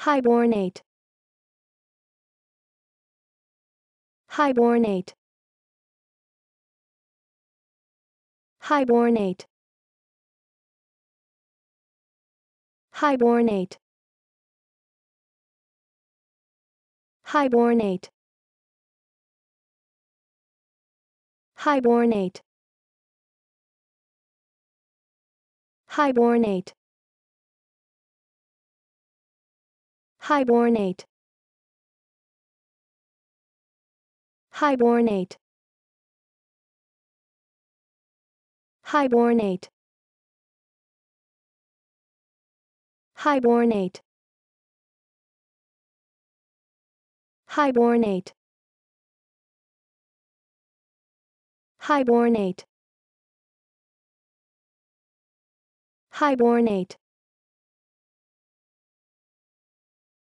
hibernate hibernate hibernate hibernate hibernate hibernate hibernate hibernate hibernate hibernate hibernate hibernate hibernate hibernate